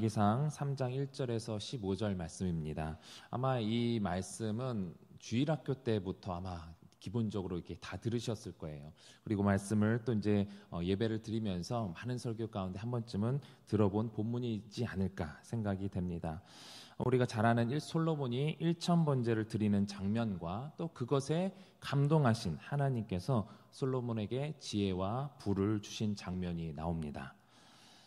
기상 3장 1절에서 15절 말씀입니다. 아마 이 말씀은 주일학교 때부터 아마 기본적으로 이렇게 다 들으셨을 거예요. 그리고 말씀을 또 이제 어, 예배를 드리면서 많은 설교 가운데 한 번쯤은 들어본 본문이 지 않을까 생각이 됩니다. 우리가 잘 아는 솔로몬이 1천 번제를 드리는 장면과 또 그것에 감동하신 하나님께서 솔로몬에게 지혜와 부를 주신 장면이 나옵니다.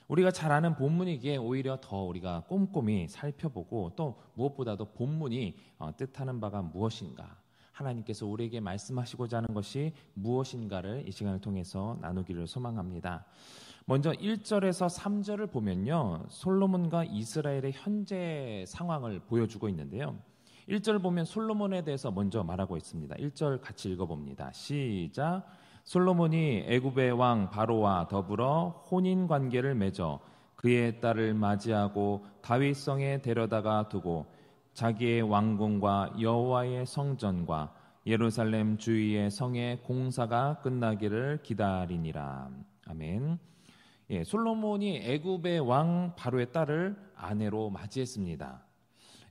우리가 잘 아는 본문이기에 오히려 더 우리가 꼼꼼히 살펴보고 또 무엇보다도 본문이 어, 뜻하는 바가 무엇인가 하나님께서 우리에게 말씀하시고자 하는 것이 무엇인가를 이 시간을 통해서 나누기를 소망합니다. 먼저 1절에서 3절을 보면요. 솔로몬과 이스라엘의 현재 상황을 보여주고 있는데요. 1절 보면 솔로몬에 대해서 먼저 말하고 있습니다. 1절 같이 읽어봅니다. 시작. 솔로몬이 애굽의 왕 바로와 더불어 혼인 관계를 맺어 그의 딸을 맞이하고 다윗성에 데려다가 두고 자기의 왕궁과 여호와의 성전과 예루살렘 주위의 성의 공사가 끝나기를 기다리니라. 아멘. 예, 솔로몬이 애굽의 왕 바로의 딸을 아내로 맞이했습니다.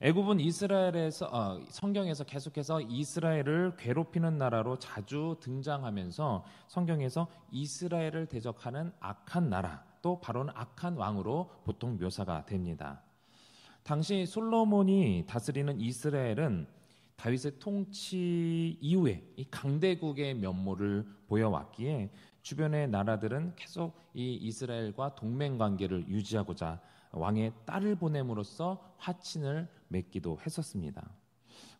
애굽은 이스라엘에서 어, 성경에서 계속해서 이스라엘을 괴롭히는 나라로 자주 등장하면서 성경에서 이스라엘을 대적하는 악한 나라 또 바로는 악한 왕으로 보통 묘사가 됩니다. 당시 솔로몬이 다스리는 이스라엘은 다윗의 통치 이후에 이 강대국의 면모를 보여왔기에 주변의 나라들은 계속 이 이스라엘과 동맹 관계를 유지하고자 왕의 딸을 보냄으로써 화친을 맺기도 했었습니다.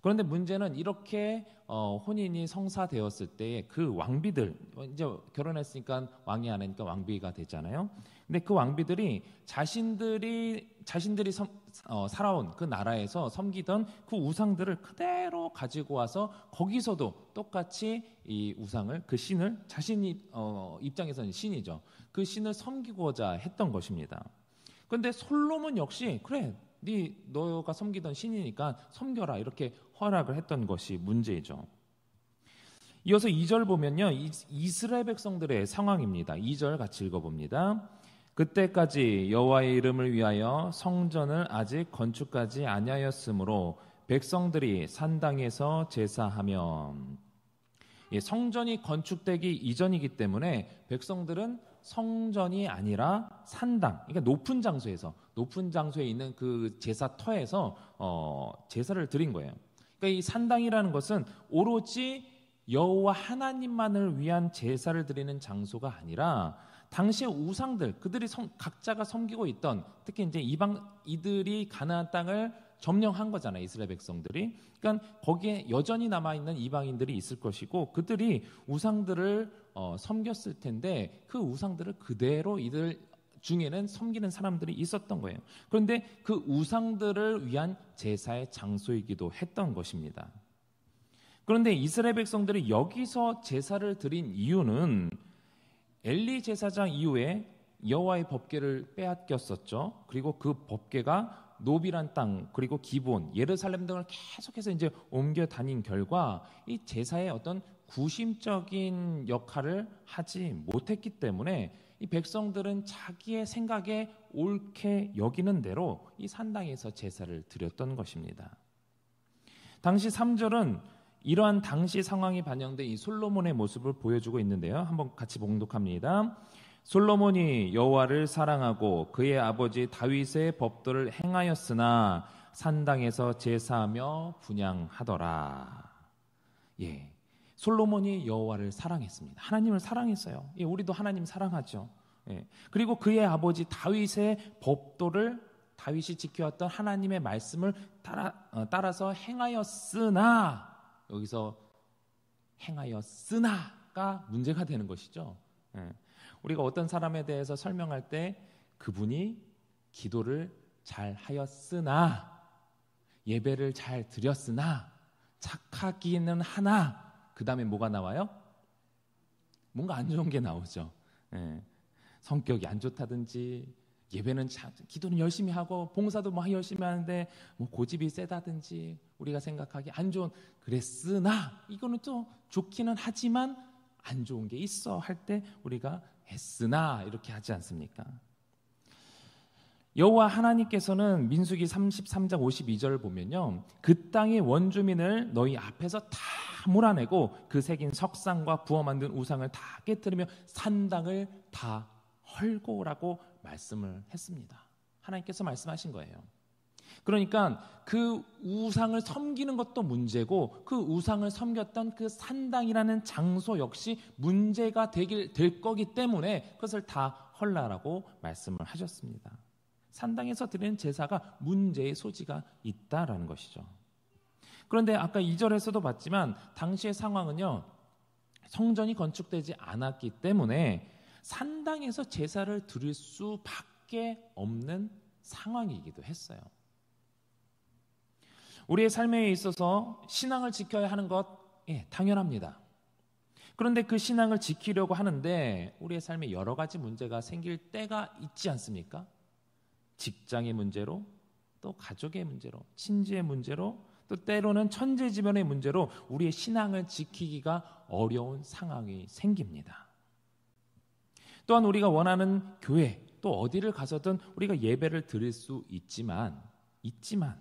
그런데 문제는 이렇게 어, 혼인이 성사되었을 때에 그 왕비들 이제 결혼했으니까 왕이 아니니까 왕비가 됐잖아요. 근데 그 왕비들이 자신들이 자신들이 섬, 어, 살아온 그 나라에서 섬기던 그 우상들을 그대로 가지고 와서 거기서도 똑같이 이 우상을 그 신을 자신이 어, 입장에서는 신이죠. 그 신을 섬기고자 했던 것입니다. 근데 솔로몬 역시 그래 네 너가 섬기던 신이니까 섬겨라 이렇게 허락을 했던 것이 문제이죠. 이어서 2절 보면요. 이스라엘 백성들의 상황입니다. 2절 같이 읽어 봅니다. 그때까지 여호와의 이름을 위하여 성전을 아직 건축하지 아니하였으므로 백성들이 산당에서 제사하며 예, 성전이 건축되기 이전이기 때문에 백성들은 성전이 아니라 산당, 그러니까 높은 장소에서 높은 장소에 있는 그 제사터에서 어, 제사를 드린 거예요. 그러니까 이 산당이라는 것은 오로지 여호와 하나님만을 위한 제사를 드리는 장소가 아니라 당시의 우상들 그들이 성, 각자가 섬기고 있던 특히 이제 이방 이들이 가나안 땅을 점령한 거잖아요. 이스라엘 백성들이. 그러니까 거기에 여전히 남아 있는 이방인들이 있을 것이고 그들이 우상들을 어, 섬겼을 텐데 그 우상들을 그대로 이들 중에는 섬기는 사람들이 있었던 거예요. 그런데 그 우상들을 위한 제사의 장소이기도 했던 것입니다. 그런데 이스라엘 백성들이 여기서 제사를 드린 이유는 엘리 제사장 이후에 여호와의 법궤를 빼앗겼었죠. 그리고 그 법궤가 노비란 땅 그리고 기본 예루살렘 등을 계속해서 이제 옮겨 다닌 결과 이 제사의 어떤 구심적인 역할을 하지 못했기 때문에 이 백성들은 자기의 생각에 옳게 여기는 대로 이 산당에서 제사를 드렸던 것입니다. 당시 3절은 이러한 당시 상황이 반영된 이 솔로몬의 모습을 보여주고 있는데요. 한번 같이 봉독합니다. 솔로몬이 여호와를 사랑하고 그의 아버지 다윗의 법도를 행하였으나 산당에서 제사하며 분양하더라. 예. 솔로몬이 여호와를 사랑했습니다. 하나님을 사랑했어요. 예, 우리도 하나님 사랑하죠. 예. 그리고 그의 아버지 다윗의 법도를 다윗이 지켜왔던 하나님의 말씀을 따라, 어, 따라서 행하였으나 여기서 행하였으나가 문제가 되는 것이죠. 예. 우리가 어떤 사람에 대해서 설명할 때 그분이 기도를 잘 하였으나 예배를 잘 드렸으나 착하기는 하나 그 다음에 뭐가 나와요? 뭔가 안 좋은 게 나오죠. 예. 성격이 안 좋다든지 예배는 자, 기도는 열심히 하고 봉사도 막 열심히 하는데 뭐 고집이 세다든지 우리가 생각하기 안 좋은 그랬으나 이거는 또 좋기는 하지만 안 좋은 게 있어 할 때 우리가 했으나 이렇게 하지 않습니까? 여호와 하나님께서는 민수기 33장 52절을 보면요. 그 땅의 원주민을 너희 앞에서 다 몰아내고 그 새긴 석상과 부어 만든 우상을 다 깨뜨리며 산당을 다 헐고라고 말씀을 했습니다. 하나님께서 말씀하신 거예요. 그러니까 그 우상을 섬기는 것도 문제고 그 우상을 섬겼던 그 산당이라는 장소 역시 문제가 되길 될 거기 때문에 그것을 다 헐라라고 말씀을 하셨습니다. 산당에서 드리는 제사가 문제의 소지가 있다라는 것이죠. 그런데 아까 2절에서도 봤지만 당시의 상황은요. 성전이 건축되지 않았기 때문에 산당에서 제사를 드릴 수밖에 없는 상황이기도 했어요. 우리의 삶에 있어서 신앙을 지켜야 하는 것 예, 당연합니다. 그런데 그 신앙을 지키려고 하는데 우리의 삶에 여러 가지 문제가 생길 때가 있지 않습니까? 직장의 문제로 또 가족의 문제로 친지의 문제로 또 때로는 천재지변의 문제로 우리의 신앙을 지키기가 어려운 상황이 생깁니다. 또한 우리가 원하는 교회 또 어디를 가서든 우리가 예배를 드릴 수 있지만 있지만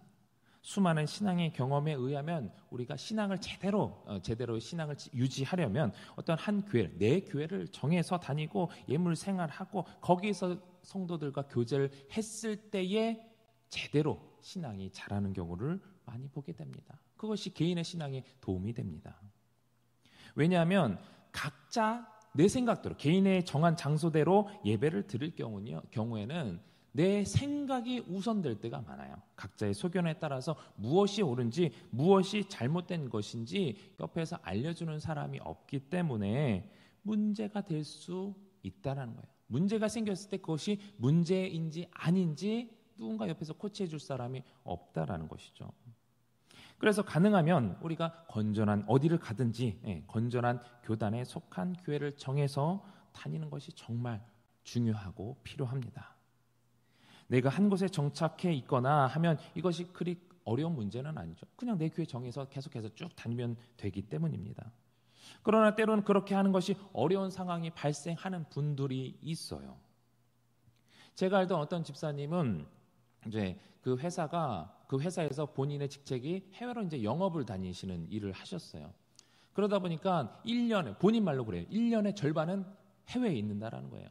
수많은 신앙의 경험에 의하면 우리가 신앙을 제대로 어, 제대로 신앙을 유지하려면 어떤 한 교회 내 네 교회를 정해서 다니고 예물 생활하고 거기에서 성도들과 교제를 했을 때에 제대로 신앙이 자라는 경우를 많이 보게 됩니다. 그것이 개인의 신앙에 도움이 됩니다. 왜냐하면 각자 내 생각대로 개인의 정한 장소대로 예배를 드릴 경우는요, 경우에는 내 생각이 우선될 때가 많아요. 각자의 소견에 따라서 무엇이 옳은지 무엇이 잘못된 것인지 옆에서 알려주는 사람이 없기 때문에 문제가 될 수 있다라는 거예요. 문제가 생겼을 때 그것이 문제인지 아닌지 누군가 옆에서 코치해 줄 사람이 없다라는 것이죠. 그래서 가능하면 우리가 건전한 어디를 가든지 예, 건전한 교단에 속한 교회를 정해서 다니는 것이 정말 중요하고 필요합니다. 내가 한 곳에 정착해 있거나 하면 이것이 그리 어려운 문제는 아니죠. 그냥 내 교회 정해서 계속해서 쭉 다니면 되기 때문입니다. 그러나 때로는 그렇게 하는 것이 어려운 상황이 발생하는 분들이 있어요. 제가 알던 어떤 집사님은 이제 그 회사가 그 회사에서 본인의 직책이 해외로 이제 영업을 다니시는 일을 하셨어요. 그러다 보니까 1년에 본인 말로 그래요. 1년의 절반은 해외에 있는다라는 거예요.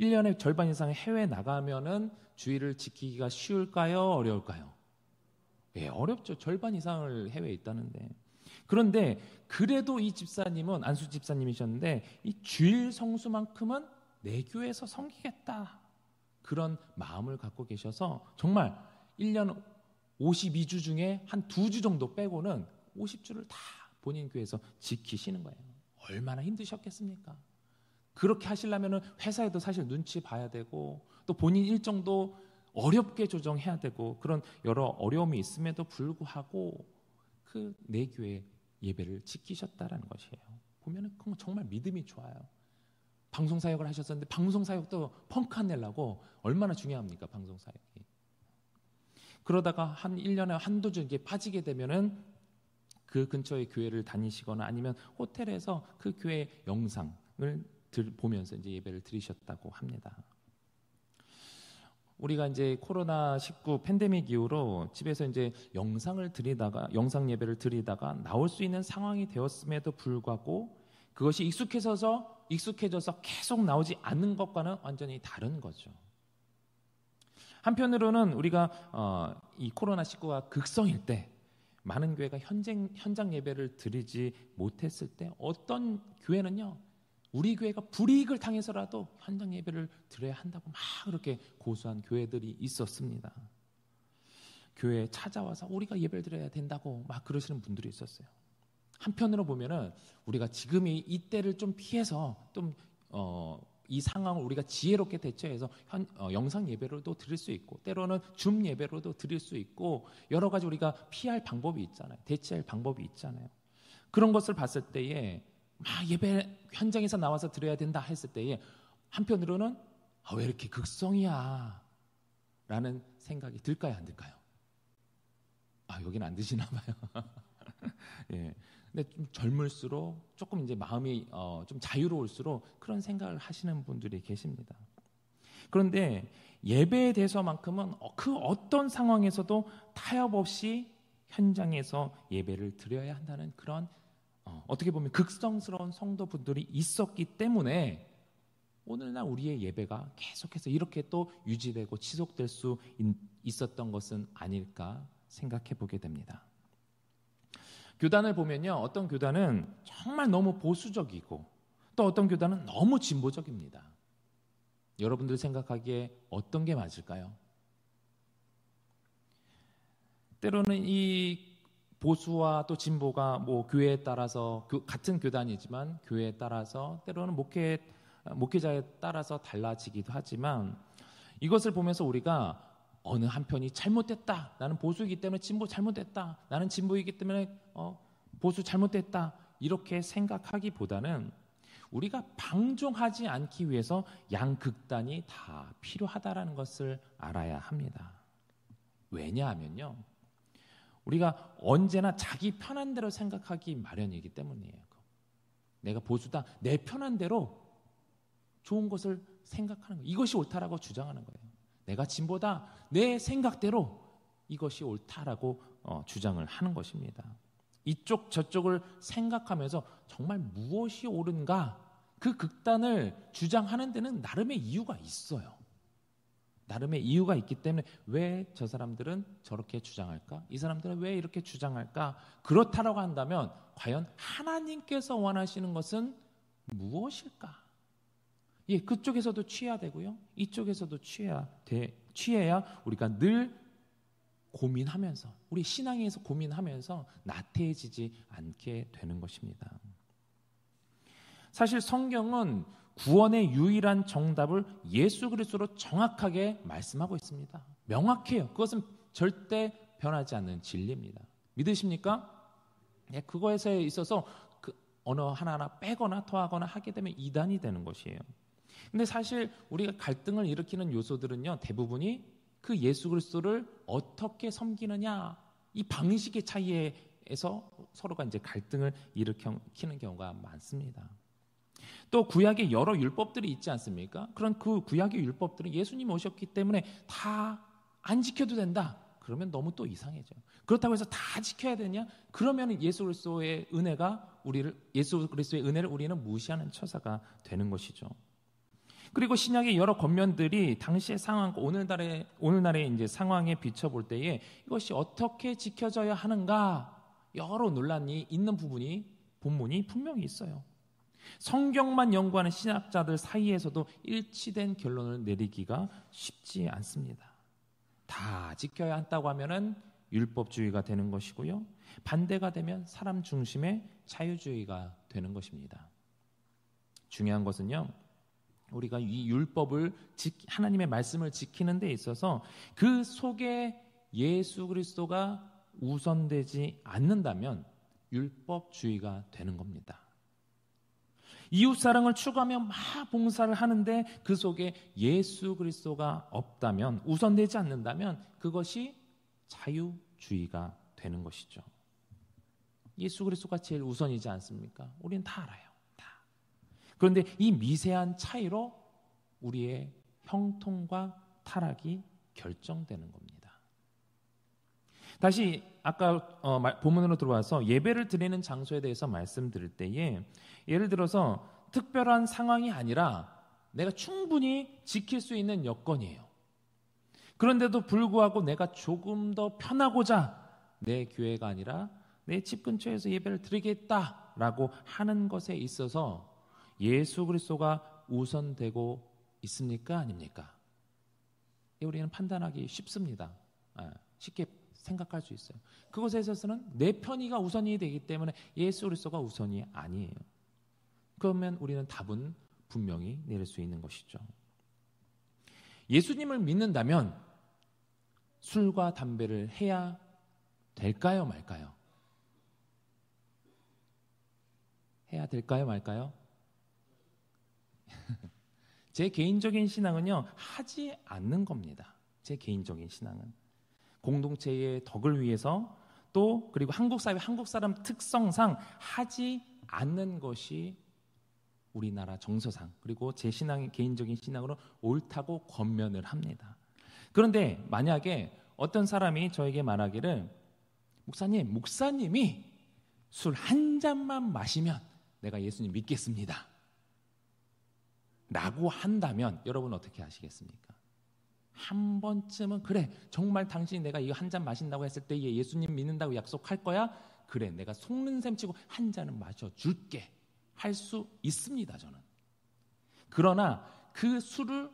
1년의 절반 이상 해외 나가면은 주의를 지키기가 쉬울까요? 어려울까요? 예, 어렵죠. 절반 이상을 해외에 있다는데. 그런데 그래도 이 집사님은 안수 집사님이셨는데 이 주일 성수만큼은 내 교회에서 섬기겠다. 그런 마음을 갖고 계셔서 정말 1년 52주 중에 한 두 주 정도 빼고는 50주를 다 본인 교회에서 지키시는 거예요. 얼마나 힘드셨겠습니까? 그렇게 하시려면 회사에도 사실 눈치 봐야 되고 또 본인 일정도 어렵게 조정해야 되고 그런 여러 어려움이 있음에도 불구하고 그 내 교회 예배를 지키셨다라는 것이에요. 보면은 정말 믿음이 좋아요. 방송 사역을 하셨었는데 방송 사역도 펑크 안 내려고 얼마나 중요합니까? 방송 사역이. 그러다가 한 1년에 한두 주 이게 빠지게 되면은 그 근처의 교회를 다니시거나 아니면 호텔에서 그 교회 영상을 들, 보면서 이제 예배를 드리셨다고 합니다. 우리가 이제 코로나 19 팬데믹 이후로 집에서 이제 영상을 드리다가 영상 예배를 드리다가 나올 수 있는 상황이 되었음에도 불구하고 그것이 익숙해져서 익숙해져서 계속 나오지 않는 것과는 완전히 다른 거죠. 한편으로는 우리가 어, 이 코로나 19가 극성일 때 많은 교회가 현장, 현장 예배를 드리지 못했을 때 어떤 교회는요 우리 교회가 불이익을 당해서라도 현장 예배를 드려야 한다고 막 그렇게 고수한 교회들이 있었습니다. 교회에 찾아와서 우리가 예배를 드려야 된다고 막 그러시는 분들이 있었어요. 한편으로 보면은 우리가 지금이 이때를 좀 피해서 좀이 어, 상황을 우리가 지혜롭게 대처해서 현, 어, 영상 예배로도 드릴 수 있고 때로는 줌 예배로도 드릴 수 있고 여러 가지 우리가 피할 방법이 있잖아요. 대체할 방법이 있잖아요. 그런 것을 봤을 때에 막 아, 예배 현장에서 나와서 드려야 된다 했을 때에 한편으로는 아, 왜 이렇게 극성이야? 라는 생각이 들까요, 안 들까요? 아, 여기는 안 드시나 봐요. 예. 근데 좀 젊을수록 조금 이제 마음이 어, 좀 자유로울수록 그런 생각을 하시는 분들이 계십니다. 그런데 예배에 대해서만큼은 어, 그 어떤 상황에서도 타협 없이 현장에서 예배를 드려야 한다는 그런 어떻게 보면 극성스러운 성도분들이 있었기 때문에 오늘날 우리의 예배가 계속해서 이렇게 또 유지되고 지속될 수 있었던 것은 아닐까 생각해 보게 됩니다. 교단을 보면요. 어떤 교단은 정말 너무 보수적이고 또 어떤 교단은 너무 진보적입니다. 여러분들 생각하기에 어떤 게 맞을까요? 때로는 이 보수와 또 진보가 뭐 교회에 따라서 같은 교단이지만 교회에 따라서 때로는 목회 목회자에 따라서 달라지기도 하지만 이것을 보면서 우리가 어느 한편이 잘못됐다. 나는 보수이기 때문에 진보 잘못됐다. 나는 진보이기 때문에 어, 보수 잘못됐다. 이렇게 생각하기보다는 우리가 방종하지 않기 위해서 양극단이 다 필요하다라는 것을 알아야 합니다. 왜냐하면요. 우리가 언제나 자기 편한 대로 생각하기 마련이기 때문이에요. 내가 보수다. 내 편한 대로 좋은 것을 생각하는 거. 이것이 옳다라고 주장하는 거예요. 내가 진보다. 내 생각대로 이것이 옳다라고 어, 주장을 하는 것입니다. 이쪽 저쪽을 생각하면서 정말 무엇이 옳은가 그 극단을 주장하는 데는 나름의 이유가 있어요. 나름의 이유가 있기 때문에 왜 저 사람들은 저렇게 주장할까? 이 사람들은 왜 이렇게 주장할까? 그렇다라고 한다면 과연 하나님께서 원하시는 것은 무엇일까? 예, 그쪽에서도 취해야 되고요. 이쪽에서도 취해야 돼. 취해야 우리가 늘 고민하면서 우리 신앙에서 고민하면서 나태해지지 않게 되는 것입니다. 사실 성경은 구원의 유일한 정답을 예수 그리스도로 정확하게 말씀하고 있습니다. 명확해요. 그것은 절대 변하지 않는 진리입니다. 믿으십니까? 네, 그거에서 있어서 그언어 하나하나 빼거나 더하거나 하게 되면 이단이 되는 것이에요. 근데 사실 우리가 갈등을 일으키는 요소들은요. 대부분이 그 예수 그리스도를 어떻게 섬기느냐 이 방식의 차이에서 서로가 이제 갈등을 일으키는 경우가 많습니다. 또 구약의 여러 율법들이 있지 않습니까? 그런 그 구약의 율법들은 예수님 오셨기 때문에 다 안 지켜도 된다. 그러면 너무 또 이상해져. 그렇다고 해서 다 지켜야 되냐? 그러면 예수 그리스도의 은혜가 우리를 예수 그리스도의 은혜를 우리는 무시하는 처사가 되는 것이죠. 그리고 신약의 여러 겉면들이 당시의 상황, 오늘날의 오늘날의 이제 상황에 비춰볼 때에 이것이 어떻게 지켜져야 하는가 여러 논란이 있는 부분이 본문이 분명히 있어요. 성경만 연구하는 신학자들 사이에서도 일치된 결론을 내리기가 쉽지 않습니다. 다 지켜야 한다고 하면은 율법주의가 되는 것이고요. 반대가 되면 사람 중심의 자유주의가 되는 것입니다. 중요한 것은요. 우리가 이 율법을 하나님의 말씀을 지키는 데 있어서 그 속에 예수 그리스도가 우선되지 않는다면 율법주의가 되는 겁니다. 이웃 사랑을 추구하며 막 봉사를 하는데 그 속에 예수 그리스도가 없다면 우선되지 않는다면 그것이 자유주의가 되는 것이죠. 예수 그리스도가 제일 우선이지 않습니까? 우리는 다 알아요. 다. 그런데 이 미세한 차이로 우리의 형통과 타락이 결정되는 겁니다. 다시 아까 어, 본문으로 들어와서 예배를 드리는 장소에 대해서 말씀드릴 때에 예를 들어서 특별한 상황이 아니라 내가 충분히 지킬 수 있는 여건이에요. 그런데도 불구하고 내가 조금 더 편하고자 내 교회가 아니라 내 집 근처에서 예배를 드리겠다라고 하는 것에 있어서 예수 그리스도가 우선되고 있습니까 아닙니까? 우리는 판단하기 쉽습니다. 아, 쉽게 생각할 수 있어요. 그것에 있어서는 내 편의가 우선이 되기 때문에 예수 그리스도가 우선이 아니에요. 그러면 우리는 답은 분명히 내릴 수 있는 것이죠. 예수님을 믿는다면 술과 담배를 해야 될까요, 말까요? 해야 될까요, 말까요? 제 개인적인 신앙은요, 하지 않는 겁니다. 제 개인적인 신앙은. 공동체의 덕을 위해서 또 그리고 한국 사회 한국 사람 특성상 하지 않는 것이 우리나라 정서상 그리고 제 신앙의 개인적인 신앙으로 옳다고 권면을 합니다. 그런데 만약에 어떤 사람이 저에게 말하기를 목사님, 목사님이 술 한 잔만 마시면 내가 예수님 믿겠습니다. 라고 한다면 여러분 어떻게 하시겠습니까? 한 번쯤은 그래 정말 당신이 내가 이거 한 잔 마신다고 했을 때 예수님 믿는다고 약속할 거야 그래 내가 속는 셈치고 한 잔은 마셔줄게 할 수 있습니다 저는 그러나 그 술을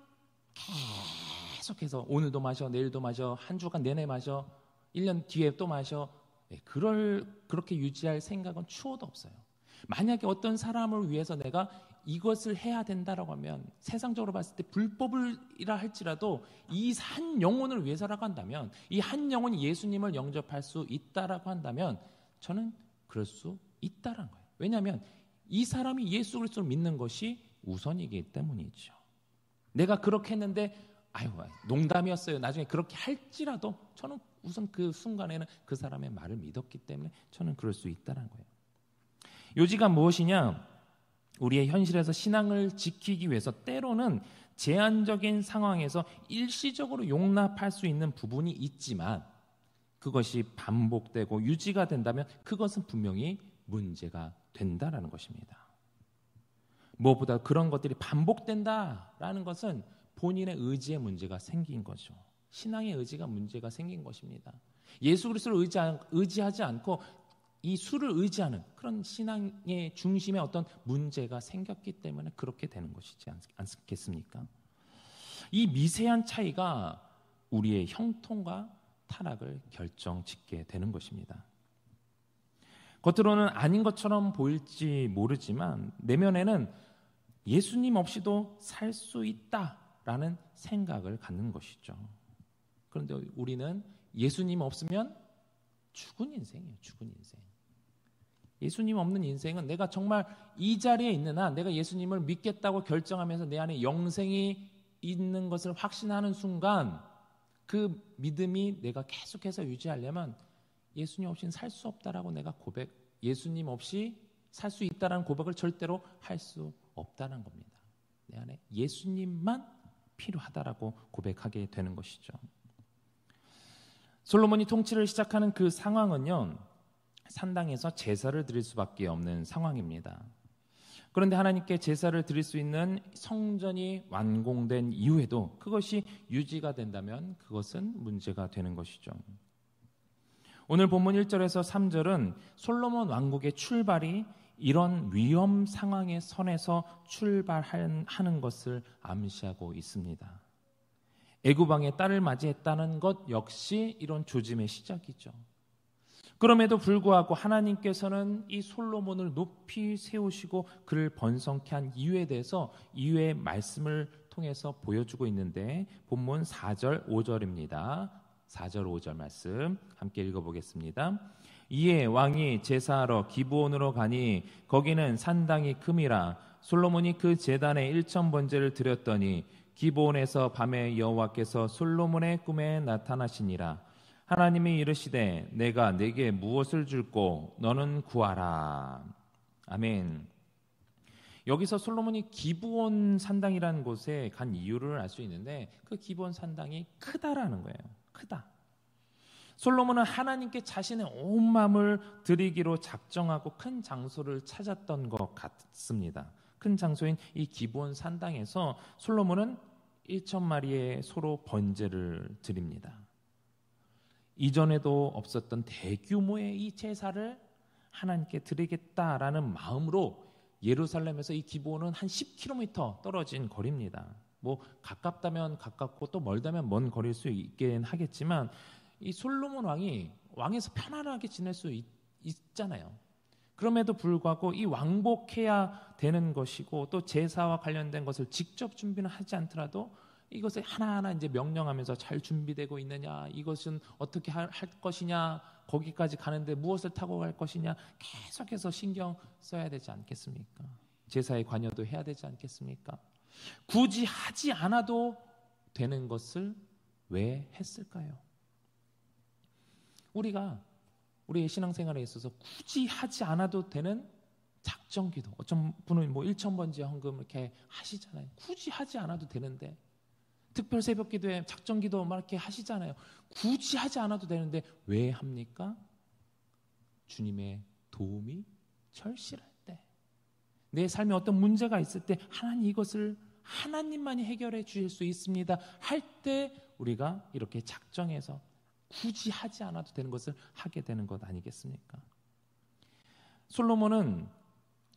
계속해서 오늘도 마셔 내일도 마셔 한 주간 내내 마셔 1년 뒤에 또 마셔 네, 그럴 그렇게 유지할 생각은 추호도 없어요 만약에 어떤 사람을 위해서 내가 이것을 해야 된다라고 하면 세상적으로 봤을 때 불법이라 할지라도 이 한 영혼을 위해서라고 한다면 이 한 영혼이 예수님을 영접할 수 있다라고 한다면 저는 그럴 수 있다라는 거예요. 왜냐하면 이 사람이 예수 그리스도를 믿는 것이 우선이기 때문이죠. 내가 그렇게 했는데 아유 농담이었어요. 나중에 그렇게 할지라도 저는 우선 그 순간에는 그 사람의 말을 믿었기 때문에 저는 그럴 수 있다는 라 거예요. 요지가 무엇이냐? 우리의 현실에서 신앙을 지키기 위해서 때로는 제한적인 상황에서 일시적으로 용납할 수 있는 부분이 있지만 그것이 반복되고 유지가 된다면 그것은 분명히 문제가 된다라는 것입니다. 무엇보다 그런 것들이 반복된다라는 것은 본인의 의지의 문제가 생긴 거죠. 신앙의 의지가 문제가 생긴 것입니다. 예수 그리스도를 의지하지 않고 이 술을 의지하는 그런 신앙의 중심에 어떤 문제가 생겼기 때문에 그렇게 되는 것이지 않겠습니까? 이 미세한 차이가 우리의 형통과 타락을 결정짓게 되는 것입니다. 겉으로는 아닌 것처럼 보일지 모르지만 내면에는 예수님 없이도 살 수 있다라는 생각을 갖는 것이죠. 그런데 우리는 예수님 없으면 죽은 인생이에요. 죽은 인생. 예수님 없는 인생은 내가 정말 이 자리에 있는 한 내가 예수님을 믿겠다고 결정하면서 내 안에 영생이 있는 것을 확신하는 순간 그 믿음이 내가 계속해서 유지하려면 예수님 없이는 살 수 없다라고 내가 고백, 예수님 없이 살 수 있다라는 고백을 절대로 할 수 없다는 겁니다. 내 안에 예수님만 필요하다라고 고백하게 되는 것이죠. 솔로몬이 통치를 시작하는 그 상황은요, 산당에서 제사를 드릴 수밖에 없는 상황입니다. 그런데 하나님께 제사를 드릴 수 있는 성전이 완공된 이후에도 그것이 유지가 된다면 그것은 문제가 되는 것이죠. 오늘 본문 1절에서 3절은 솔로몬 왕국의 출발이 이런 위험 상황의 선에서 출발하는 것을 암시하고 있습니다. 애굽 왕의 딸을 맞이했다는 것 역시 이런 조짐의 시작이죠. 그럼에도 불구하고 하나님께서는 이 솔로몬을 높이 세우시고 그를 번성케 한 이유에 대해서 이유의 말씀을 통해서 보여주고 있는데 본문 4절 5절입니다. 4절 5절 말씀 함께 읽어보겠습니다. 이에 왕이 제사하러 기부원으로 가니 거기는 산당이 큼이라 솔로몬이 그 제단에 일천 번제를 드렸더니 기본에서 밤에 여호와께서 솔로몬의 꿈에 나타나시니라 하나님이 이르시되 내가 네게 무엇을 줄고 너는 구하라. 아멘. 여기서 솔로몬이 기부원 산당이라는 곳에 간 이유를 알 수 있는데 그 기부원 산당이 크다라는 거예요. 크다. 솔로몬은 하나님께 자신의 온 마음을 드리기로 작정하고 큰 장소를 찾았던 것 같습니다. 큰 장소인 이 기부원 산당에서 솔로몬은 1천 마리의 소로 번제를 드립니다. 이전에도 없었던 대규모의 이 제사를 하나님께 드리겠다라는 마음으로 예루살렘에서 이 기부원은 한 10km 떨어진 거리입니다. 뭐 가깝다면 가깝고 또 멀다면 먼 거리일 수 있긴 하겠지만 이 솔로몬 왕이 왕에서 편안하게 지낼 수 있, 잖아요 그럼에도 불구하고 이 왕복해야 되는 것이고 또 제사와 관련된 것을 직접 준비는 하지 않더라도 이것을 하나하나 이제 명령하면서 잘 준비되고 있느냐, 이것은 어떻게 할 것이냐, 거기까지 가는데 무엇을 타고 갈 것이냐, 계속해서 신경 써야 되지 않겠습니까? 제사에 관여도 해야 되지 않겠습니까? 굳이 하지 않아도 되는 것을 왜 했을까요? 우리가 우리의 신앙생활에 있어서 굳이 하지 않아도 되는 작정 기도. 어떤 분은 뭐1천번지 헌금 이렇게 하시잖아요. 굳이 하지 않아도 되는데 특별 새벽 기도에 작정 기도 막 이렇게 하시잖아요. 굳이 하지 않아도 되는데 왜 합니까? 주님의 도움이 절실할 때. 내 삶에 어떤 문제가 있을 때 하나님 이것을 하나님만이 해결해 주실 수 있습니다. 할 때 우리가 이렇게 작정해서 굳이 하지 않아도 되는 것을 하게 되는 것 아니겠습니까? 솔로몬은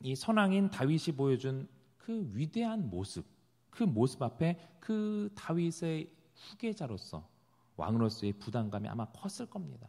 이 선왕인 다윗이 보여준 그 위대한 모습, 그 모습 앞에 그 다윗의 후계자로서 왕으로서의 부담감이 아마 컸을 겁니다.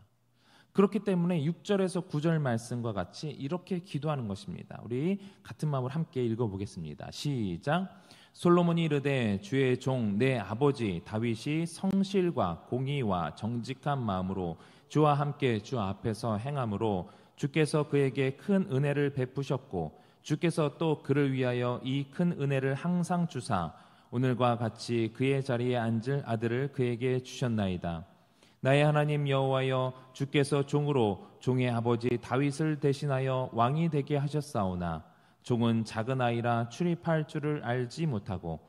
그렇기 때문에 6절에서 9절 말씀과 같이 이렇게 기도하는 것입니다. 우리 같은 마음을 함께 읽어보겠습니다. 시작. 솔로몬이 이르되 주의 종 내 아버지 다윗이 성실과 공의와 정직한 마음으로 주와 함께 주 앞에서 행함으로 주께서 그에게 큰 은혜를 베푸셨고 주께서 또 그를 위하여 이 큰 은혜를 항상 주사 오늘과 같이 그의 자리에 앉을 아들을 그에게 주셨나이다. 나의 하나님 여호와여 주께서 종으로 종의 아버지 다윗을 대신하여 왕이 되게 하셨사오나 종은 작은 아이라 출입할 줄을 알지 못하고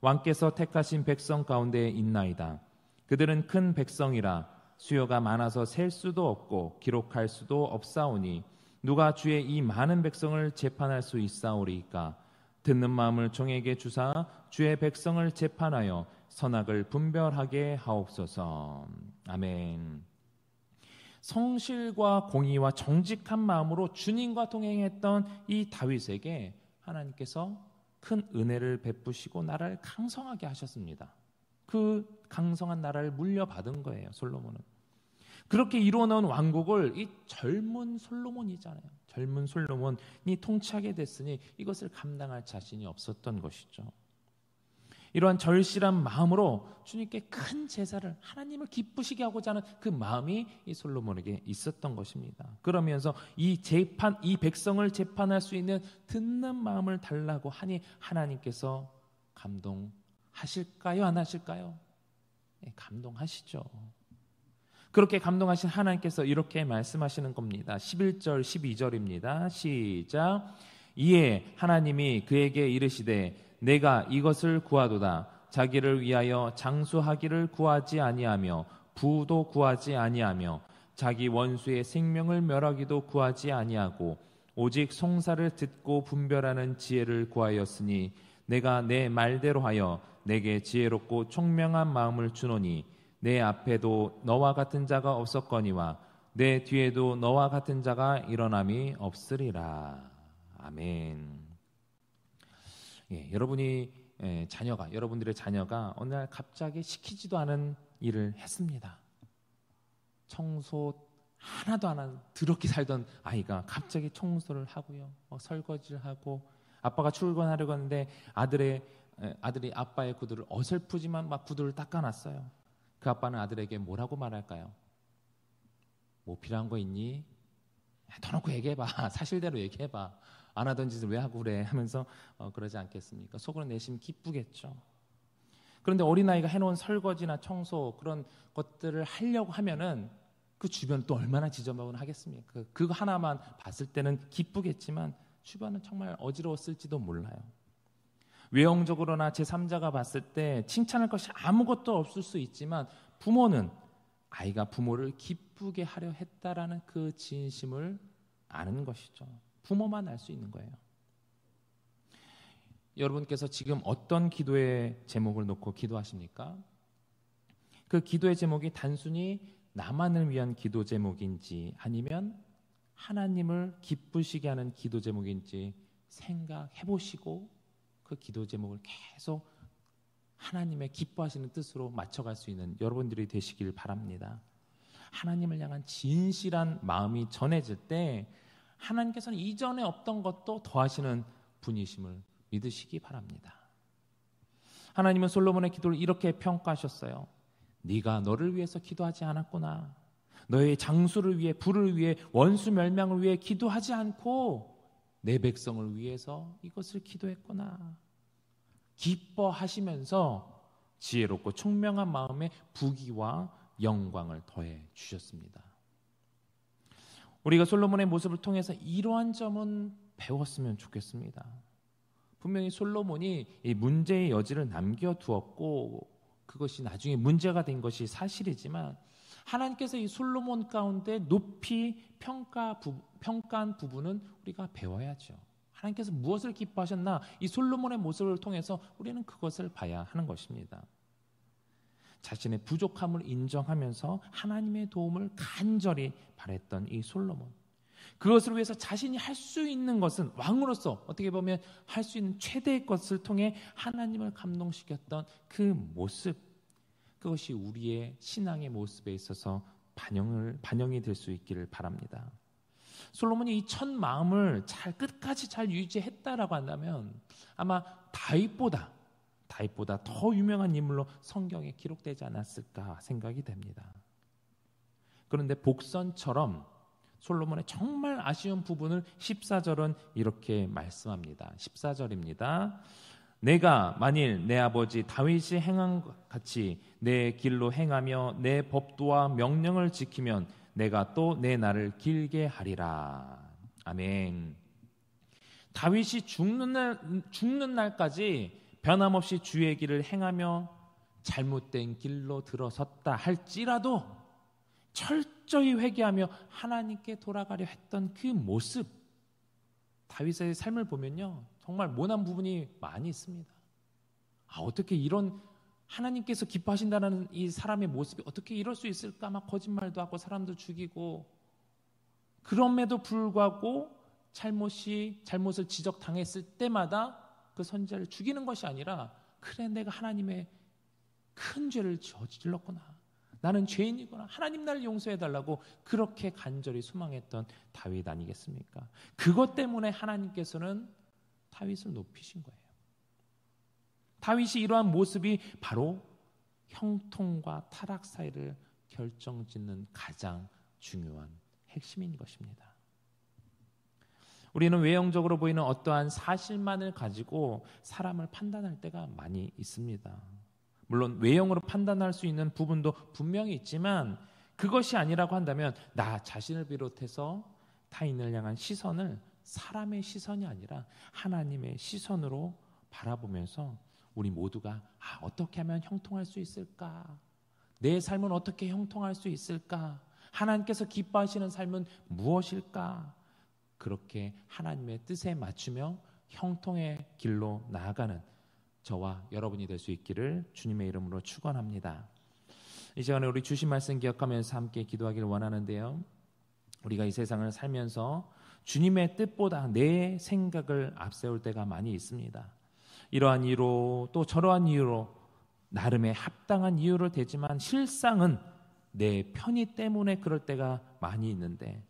왕께서 택하신 백성 가운데 있나이다. 그들은 큰 백성이라 수요가 많아서 셀 수도 없고 기록할 수도 없사오니 누가 주의 이 많은 백성을 재판할 수 있사오리이까 듣는 마음을 종에게 주사 주의 백성을 재판하여 선악을 분별하게 하옵소서. 아멘. 성실과 공의와 정직한 마음으로 주님과 동행했던 이 다윗에게 하나님께서 큰 은혜를 베푸시고 나라를 강성하게 하셨습니다. 그 강성한 나라를 물려받은 거예요, 솔로몬은. 그렇게 이루어놓은 왕국을 이 젊은 솔로몬이잖아요. 젊은 솔로몬이 통치하게 됐으니 이것을 감당할 자신이 없었던 것이죠. 이러한 절실한 마음으로 주님께 큰 제사를 하나님을 기쁘시게 하고자 하는 그 마음이 이 솔로몬에게 있었던 것입니다. 그러면서 이 재판 이 백성을 재판할 수 있는 듣는 마음을 달라고 하니 하나님께서 감동하실까요? 안 하실까요? 네, 감동하시죠. 그렇게 감동하신 하나님께서 이렇게 말씀하시는 겁니다. 11절 12절입니다. 시작. 이에 하나님이 그에게 이르시되 내가 이것을 구하도다 자기를 위하여 장수하기를 구하지 아니하며 부도 구하지 아니하며 자기 원수의 생명을 멸하기도 구하지 아니하고 오직 송사를 듣고 분별하는 지혜를 구하였으니 내가 내 말대로 하여 내게 지혜롭고 총명한 마음을 주노니 내 앞에도 너와 같은 자가 없었거니와 내 뒤에도 너와 같은 자가 일어남이 없으리라. 아멘. 예, 여러분이 예, 자녀가 여러분들의 자녀가 어느 날 갑자기 시키지도 않은 일을 했습니다. 청소 하나도 안한 드럽게 살던 아이가 갑자기 청소를 하고요, 어, 설거지를 하고 아빠가 출근하려고 하는데 아들의 아들이 아빠의 구두를 어설프지만 막 구두를 닦아놨어요. 그 아빠는 아들에게 뭐라고 말할까요? 뭐 필요한 거 있니? 더 놓고 얘기해봐. 사실대로 얘기해봐. 안 하던 짓을 왜 하고 그래? 하면서 어, 그러지 않겠습니까? 속으로 내심 기쁘겠죠. 그런데 어린아이가 해놓은 설거지나 청소 그런 것들을 하려고 하면은 그 주변 또 얼마나 지저분하겠습니까 그, 그거 하나만 봤을 때는 기쁘겠지만 주변은 정말 어지러웠을지도 몰라요. 외형적으로나 제3자가 봤을 때 칭찬할 것이 아무것도 없을 수 있지만 부모는 아이가 부모를 기쁘게 하려 했다라는 그 진심을 아는 것이죠. 부모만 알 수 있는 거예요. 여러분께서 지금 어떤 기도의 제목을 놓고 기도하십니까? 그 기도의 제목이 단순히 나만을 위한 기도 제목인지 아니면 하나님을 기쁘시게 하는 기도 제목인지 생각해 보시고 그 기도 제목을 계속 하나님의 기뻐하시는 뜻으로 맞춰갈 수 있는 여러분들이 되시길 바랍니다. 하나님을 향한 진실한 마음이 전해질 때 하나님께서는 이전에 없던 것도 더하시는 분이심을 믿으시기 바랍니다. 하나님은 솔로몬의 기도를 이렇게 평가하셨어요. 네가 너를 위해서 기도하지 않았구나. 너의 장수를 위해, 부를 위해, 원수 멸망을 위해 기도하지 않고 내 백성을 위해서 이것을 기도했구나. 기뻐하시면서 지혜롭고 총명한 마음에 부귀와 영광을 더해 주셨습니다. 우리가 솔로몬의 모습을 통해서 이러한 점은 배웠으면 좋겠습니다. 분명히 솔로몬이 문제의 여지를 남겨 두었고 그것이 나중에 문제가 된 것이 사실이지만 하나님께서 이 솔로몬 가운데 높이 평가 부, 평가한 부분은 우리가 배워야죠. 하나님께서 무엇을 기뻐하셨나? 이 솔로몬의 모습을 통해서 우리는 그것을 봐야 하는 것입니다. 자신의 부족함을 인정하면서 하나님의 도움을 간절히 바랬던 이 솔로몬. 그것을 위해서 자신이 할 수 있는 것은 왕으로서 어떻게 보면 할 수 있는 최대의 것을 통해 하나님을 감동시켰던 그 모습. 그것이 우리의 신앙의 모습에 있어서 반영을 반영이 될 수 있기를 바랍니다. 솔로몬이 이 첫 마음을 잘 끝까지 잘 유지했다라고 한다면 아마 다윗보다 다윗보다 더 유명한 인물로 성경에 기록되지 않았을까 생각이 됩니다. 그런데 복선처럼 솔로몬의 정말 아쉬운 부분을 14절은 이렇게 말씀합니다. 14절입니다. 내가 만일 내 아버지 다윗이 행한 같이 내 길로 행하며 내 법도와 명령을 지키면 내가 또 내 날을 길게 하리라. 아멘. 다윗이 죽는 날 죽는 날까지 변함없이 주의 길을 행하며 잘못된 길로 들어섰다 할지라도 철저히 회개하며 하나님께 돌아가려 했던 그 모습 다윗의 삶을 보면요. 정말 모난 부분이 많이 있습니다. 아, 어떻게 이런 하나님께서 기뻐하신다는 이 사람의 모습이 어떻게 이럴 수 있을까? 막 거짓말도 하고 사람도 죽이고 그럼에도 불구하고 잘못이 잘못을 지적당했을 때마다 그 선자를 죽이는 것이 아니라 그래 내가 하나님의 큰 죄를 저질렀구나. 나는 죄인이구나. 하나님 나를 용서해 달라고 그렇게 간절히 소망했던 다윗 아니겠습니까? 그것 때문에 하나님께서는 다윗을 높이신 거예요. 다윗이 이러한 모습이 바로 형통과 타락 사이를 결정짓는 가장 중요한 핵심인 것입니다. 우리는 외형적으로 보이는 어떠한 사실만을 가지고 사람을 판단할 때가 많이 있습니다. 물론 외형으로 판단할 수 있는 부분도 분명히 있지만 그것이 아니라고 한다면 나 자신을 비롯해서 타인을 향한 시선을 사람의 시선이 아니라 하나님의 시선으로 바라보면서 우리 모두가 아, 어떻게 하면 형통할 수 있을까? 내 삶은 어떻게 형통할 수 있을까? 하나님께서 기뻐하시는 삶은 무엇일까? 그렇게 하나님의 뜻에 맞추며 형통의 길로 나아가는 저와 여러분이 될 수 있기를 주님의 이름으로 축원합니다. 이 시간에 우리 주신 말씀 기억하면서 함께 기도하길 원하는데요. 우리가 이 세상을 살면서 주님의 뜻보다 내 생각을 앞세울 때가 많이 있습니다. 이러한 이유로 또 저러한 이유로 나름의 합당한 이유를 대지만 실상은 내 편의 때문에 그럴 때가 많이 있는데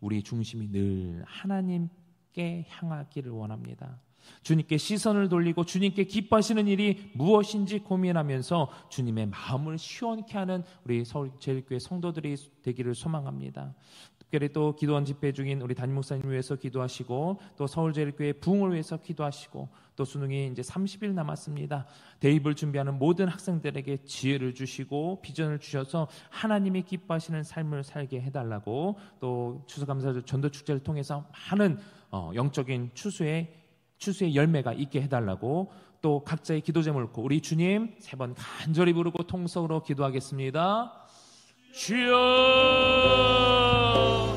우리 중심이 늘 하나님께 향하기를 원합니다. 주님께 시선을 돌리고 주님께 기뻐하시는 일이 무엇인지 고민하면서 주님의 마음을 시원케 하는 우리 서울 제일교회 성도들이 되기를 소망합니다. 특별히 또 기도원 집회 중인 우리 담임 목사님 을 위해서 기도하시고 또 서울제일교회 부흥을 위해서 기도하시고 또 수능이 이제 30일 남았습니다. 대입을 준비하는 모든 학생들에게 지혜를 주시고 비전을 주셔서 하나님이 기뻐하시는 삶을 살게 해달라고 또 추수감사절 전도축제를 통해서 많은 어, 영적인 추수의 추수의 열매가 있게 해달라고 또 각자의 기도 제목을 우리 주님 세 번 간절히 부르고 통성으로 기도하겠습니다. 去